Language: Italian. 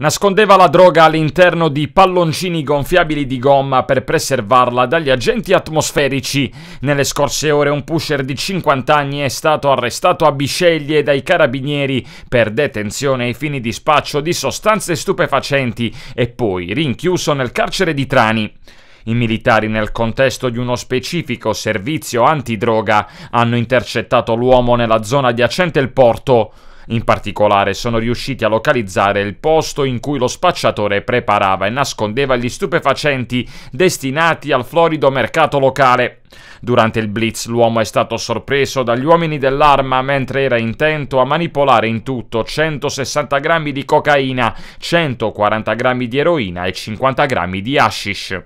Nascondeva la droga all'interno di palloncini gonfiabili di gomma per preservarla dagli agenti atmosferici. Nelle scorse ore un pusher di 50 anni è stato arrestato a Bisceglie dai carabinieri per detenzione ai fini di spaccio di sostanze stupefacenti e poi rinchiuso nel carcere di Trani. I militari nel contesto di uno specifico servizio antidroga hanno intercettato l'uomo nella zona adiacente il porto. In particolare sono riusciti a localizzare il posto in cui lo spacciatore preparava e nascondeva gli stupefacenti destinati al florido mercato locale. Durante il blitz l'uomo è stato sorpreso dagli uomini dell'arma mentre era intento a manipolare in tutto 160 grammi di cocaina, 140 grammi di eroina e 50 grammi di hashish.